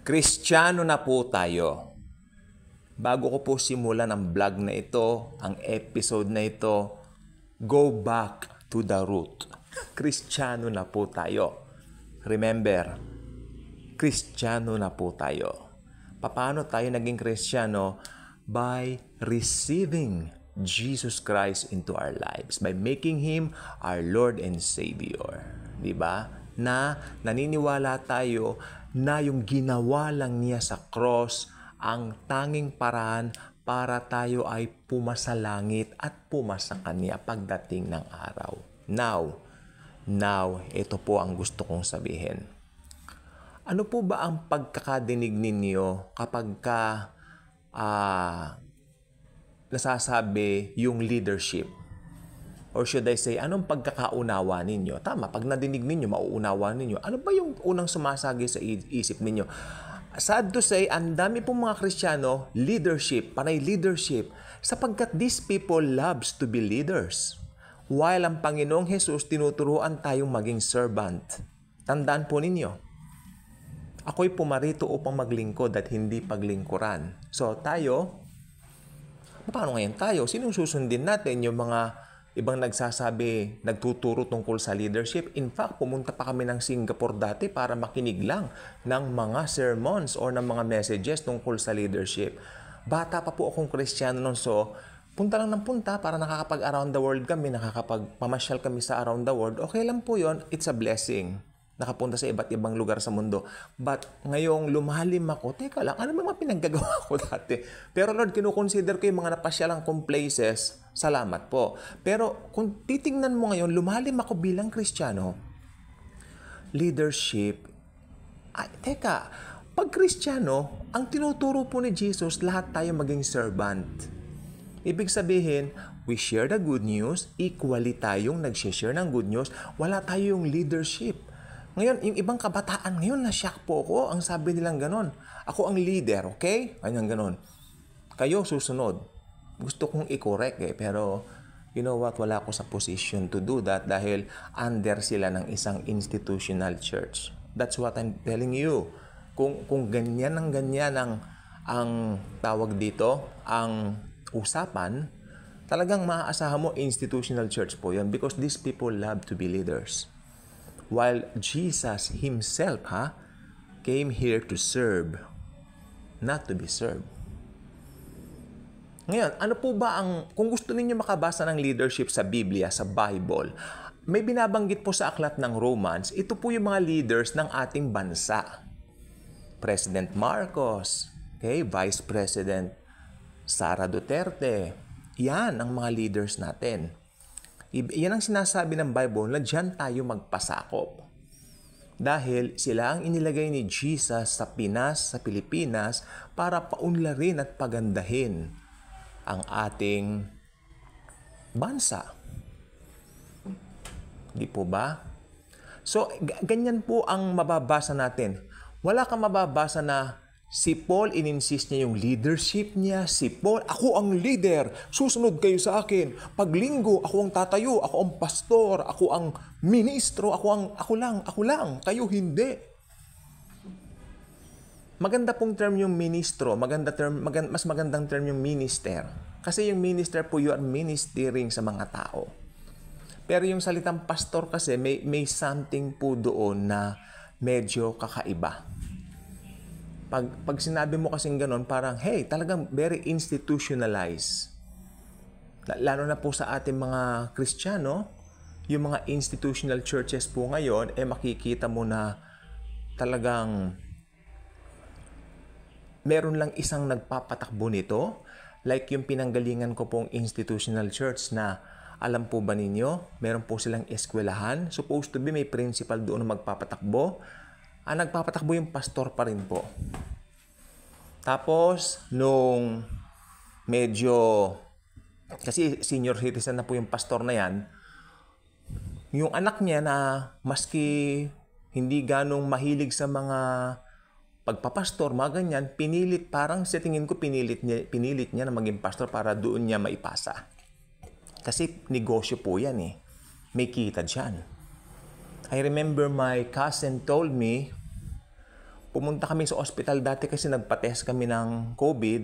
Kristiyano na po tayo. Bago ko po simulan ang vlog na ito, ang episode na ito, go back to the root. Kristiyano na po tayo. Remember, Kristiyano na po tayo. Paano tayo naging Kristiyano? By receiving Jesus Christ into our lives. By making Him our Lord and Savior. ba? Diba? Na naniniwala tayo na yung ginawa lang niya sa cross ang tanging paraan para tayo ay pumasa langit at pumasa kanya pagdating ng araw. Now, now, ito po ang gusto kong sabihin. Ano po ba ang pagkakadinig ninyo kapag ka uh, nasasabi yung leadership? or should I say, anong pagkakaunawa ninyo? Tama, pag nadinig ninyo, mauunawa ninyo. Ano ba yung unang sumasagi sa isip ninyo? Sad to say, ang dami pong mga Kristiyano, leadership, panay leadership, sapagkat these people loves to be leaders. While ang Panginoong Jesus tinuturuan tayong maging servant. Tandaan po ninyo, ako'y pumarito upang maglingkod at hindi paglingkuran. So tayo, paano ngayon tayo? Sinong susundin natin yung mga ibang nagsasabi, nagtuturo tungkol sa leadership. In fact, pumunta pa kami ng Singapore dati para makinig lang ng mga sermons or ng mga messages tungkol sa leadership. Bata pa po akong kristyano noon so punta lang ng punta para nakakapag around the world kami, nakakapag pamasyal kami sa around the world. Okay lang po yon it's a blessing nakapunta sa iba't ibang lugar sa mundo. But ngayong lumalim ako, teka lang, ano mga pinaggagawa ko dati? Pero Lord, kinukonsider ko yung mga napasyalang kong places, salamat po. Pero kung titingnan mo ngayon, lumalim ako bilang Kristiyano, leadership, ay, teka, pag Kristiyano, ang tinuturo po ni Jesus, lahat tayo maging servant. Ibig sabihin, we share the good news, equally tayong nag-share ng good news, wala tayong leadership. Ngayon, yung ibang kabataan ngayon, na-shock po ako. Ang sabi nilang ganon. Ako ang leader, okay? Kanyang ganon. Kayo susunod. Gusto kong i-correct eh, pero you know what, wala ako sa position to do that dahil under sila ng isang institutional church. That's what I'm telling you. Kung, kung ganyan ang ganyan ang, ang tawag dito, ang usapan, talagang maaasahan mo institutional church po yon because these people love to be leaders while Jesus himself ha, came here to serve, not to be served. Ngayon, ano po ba ang, kung gusto ninyo makabasa ng leadership sa Biblia, sa Bible, may binabanggit po sa aklat ng Romans, ito po yung mga leaders ng ating bansa. President Marcos, okay, Vice President Sara Duterte, yan ang mga leaders natin. Yan ang sinasabi ng Bible na dyan tayo magpasakop. Dahil sila ang inilagay ni Jesus sa Pinas, sa Pilipinas para paunlarin at pagandahin ang ating bansa. Di po ba? So, ganyan po ang mababasa natin. Wala kang mababasa na Si Paul, ininsist niya yung leadership niya. Si Paul, ako ang leader. Susunod kayo sa akin. Paglinggo, ako ang tatayo. Ako ang pastor. Ako ang ministro. Ako, ang, ako lang. Ako lang. Kayo hindi. Maganda pong term yung ministro. Maganda term, magand, mas magandang term yung minister. Kasi yung minister po, you are ministering sa mga tao. Pero yung salitang pastor kasi, may, may something po doon na medyo kakaiba pag, pag sinabi mo kasing ganun, parang, hey, talagang very institutionalized. Lalo na po sa ating mga Kristiyano, yung mga institutional churches po ngayon, eh makikita mo na talagang meron lang isang nagpapatakbo nito. Like yung pinanggalingan ko pong institutional church na alam po ba ninyo, meron po silang eskwelahan. Supposed to be may principal doon magpapatakbo ang ah, nagpapatakbo yung pastor pa rin po. Tapos, nung medyo, kasi senior citizen na po yung pastor na yan, yung anak niya na maski hindi ganong mahilig sa mga pagpapastor, mga ganyan, pinilit, parang sa tingin ko pinilit niya, pinilit niya na maging pastor para doon niya maipasa. Kasi negosyo po yan eh. May kita dyan. I remember my cousin told me pumunta kami sa ospital dati kasi nagpa-test kami ng COVID.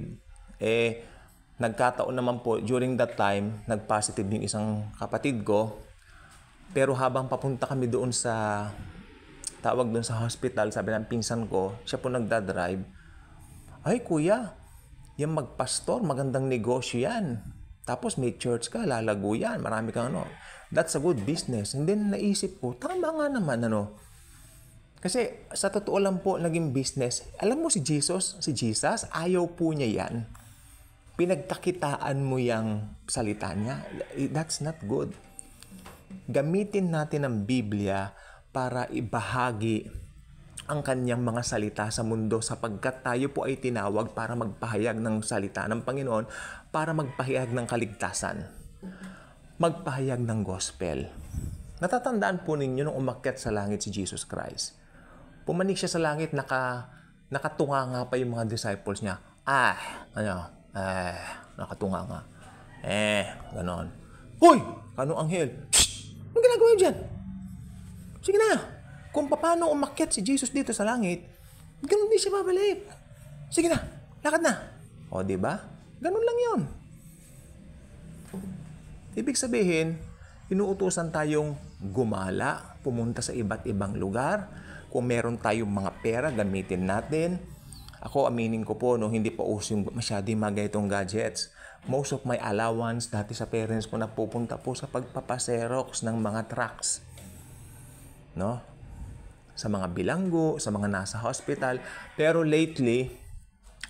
Eh, nagkataon naman po, during that time, nag-positive yung isang kapatid ko. Pero habang papunta kami doon sa, tawag doon sa hospital, sabi ng pinsan ko, siya po nagdadrive. Ay kuya, yung magpastor, magandang negosyo yan. Tapos may church ka, lalago yan, marami kang ano. That's a good business. And then naisip ko, tama nga naman ano, kasi sa totoo lang po naging business. Alam mo si Jesus, si Jesus, ayaw po niya yan. Pinagkakitaan mo yung salita niya. That's not good. Gamitin natin ang Biblia para ibahagi ang kanyang mga salita sa mundo sapagkat tayo po ay tinawag para magpahayag ng salita ng Panginoon, para magpahayag ng kaligtasan, magpahayag ng gospel. Natatandaan po ninyo nung umakyat sa langit si Jesus Christ pumanik siya sa langit, naka, nakatunga nga pa yung mga disciples niya. Ah, ano, eh, nakatunga nga. Eh, ganon. Hoy! Ano anghel? Shhh! Anong ginagawa niyo dyan? Sige na! Kung paano umakyat si Jesus dito sa langit, ganun din siya babalik. Sige na, lakad na. O, di ba? Ganun lang yon. Ibig sabihin, inuutosan tayong gumala, pumunta sa iba't ibang lugar, kung meron tayong mga pera, gamitin natin. Ako, aminin ko po, no, hindi pa uso yung masyado yung mga itong gadgets. Most of my allowance dati sa parents ko napupunta po sa pagpapaserox ng mga trucks. No? Sa mga bilanggo, sa mga nasa hospital. Pero lately,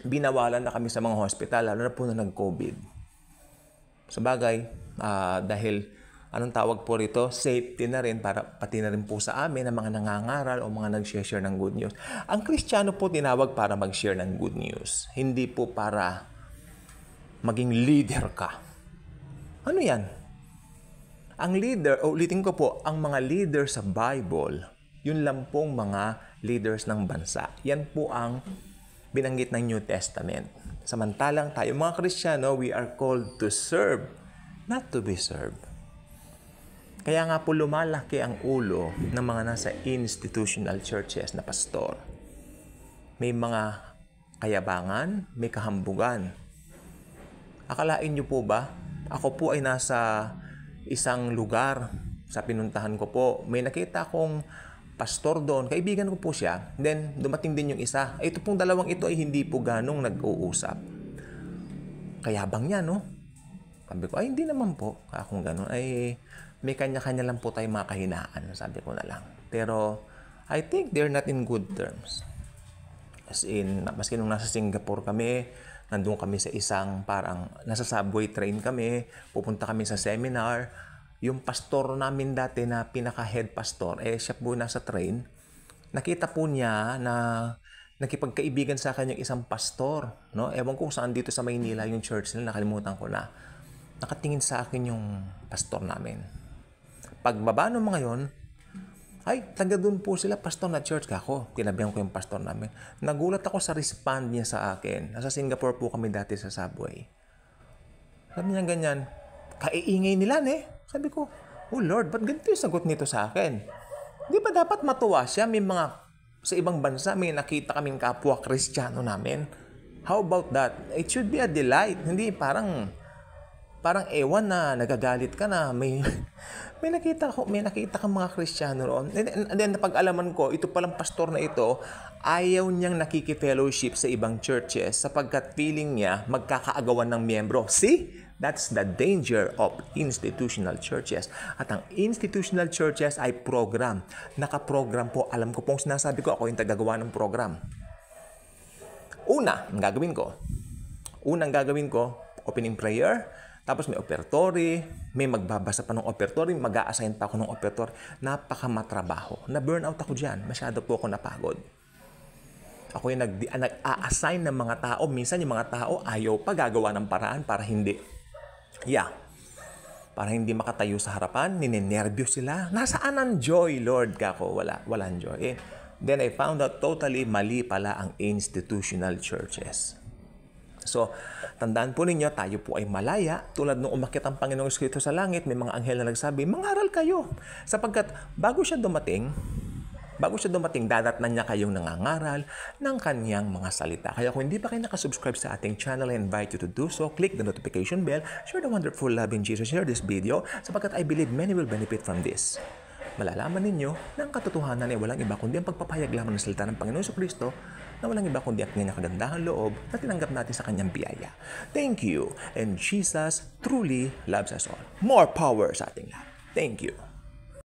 binawalan na kami sa mga hospital, lalo na po na nag-COVID. Sa bagay, uh, dahil anong tawag po rito, safety na rin para pati na rin po sa amin ang mga nangangaral o mga nag-share ng good news. Ang Kristiyano po tinawag para mag-share ng good news, hindi po para maging leader ka. Ano yan? Ang leader, o ulitin ko po, ang mga leader sa Bible, yun lang pong mga leaders ng bansa. Yan po ang binanggit ng New Testament. Samantalang tayo mga Kristiyano, we are called to serve, not to be served. Kaya nga po lumalaki ang ulo ng mga nasa institutional churches na pastor. May mga kayabangan, may kahambugan. Akalain niyo po ba, ako po ay nasa isang lugar sa pinuntahan ko po. May nakita akong pastor doon, kaibigan ko po siya. Then, dumating din yung isa. Ito pong dalawang ito ay hindi po ganong nag-uusap. Kayabang bang niya, no? Sabi ko, ay hindi naman po. Akong ganun. Ay, may kanya-kanya lang po tayo mga kahinaan, sabi ko na lang. Pero, I think they're not in good terms. As in, maski nung nasa Singapore kami, nandun kami sa isang parang nasa subway train kami, pupunta kami sa seminar, yung pastor namin dati na pinaka-head pastor, eh siya po nasa train, nakita po niya na nakipagkaibigan sa akin yung isang pastor. No? Ewan ko saan dito sa Maynila yung church nila, nakalimutan ko na. Nakatingin sa akin yung pastor namin pagbaba ng mga yon, ay, taga doon po sila, pastor na church ka ako. Tinabihan ko yung pastor namin. Nagulat ako sa respond niya sa akin. Nasa Singapore po kami dati sa subway. Sabi niya ganyan, kaiingay nila ne. Sabi ko, oh Lord, ba't ganito yung sagot nito sa akin? Di ba dapat matuwa siya? May mga, sa ibang bansa, may nakita kaming kapwa kristyano namin. How about that? It should be a delight. Hindi parang, parang ewan na, nagagalit ka na, may may nakita ko, may nakita kang mga Kristiyano roon. And then napag-alaman ko, ito palang pastor na ito, ayaw niyang nakiki-fellowship sa ibang churches sapagkat feeling niya magkakaagawan ng miyembro. See? That's the danger of institutional churches. At ang institutional churches ay program. Naka-program po. Alam ko pong sinasabi ko, ako yung tagagawa ng program. Una, ang gagawin ko. Unang gagawin ko, opening prayer, tapos may operatory, may magbabasa pa ng operatory, mag assign pa ako ng operatory. Napaka matrabaho. Na-burnout ako dyan. Masyado po ako napagod. Ako yung nag, ah, nag-a-assign ng mga tao. Minsan yung mga tao ayaw pa gagawa ng paraan para hindi. Yeah. Para hindi makatayo sa harapan, ninenerbyo sila. Nasaan ang joy, Lord? Kako, wala. Walang joy. Eh, then I found out totally mali pala ang institutional churches So, tandaan po ninyo, tayo po ay malaya. Tulad nung umakit ang Panginoong Espiritu sa langit, may mga anghel na nagsabi, mangaral kayo. Sapagkat bago siya dumating, bago siya dumating, dadatnan niya kayong nangangaral ng kanyang mga salita. Kaya kung hindi pa kayo nakasubscribe sa ating channel, I invite you to do so. Click the notification bell. Share the wonderful love in Jesus. Share this video sapagkat I believe many will benefit from this. Malalaman ninyo na ang katotohanan ay walang iba kundi ang pagpapahayag lamang ng salita ng Panginoon sa Kristo na walang iba kundi ang kanyang kagandahan loob na tinanggap natin sa kanyang biyaya. Thank you, and Jesus truly loves us all. More power sa ating lahat. Thank you.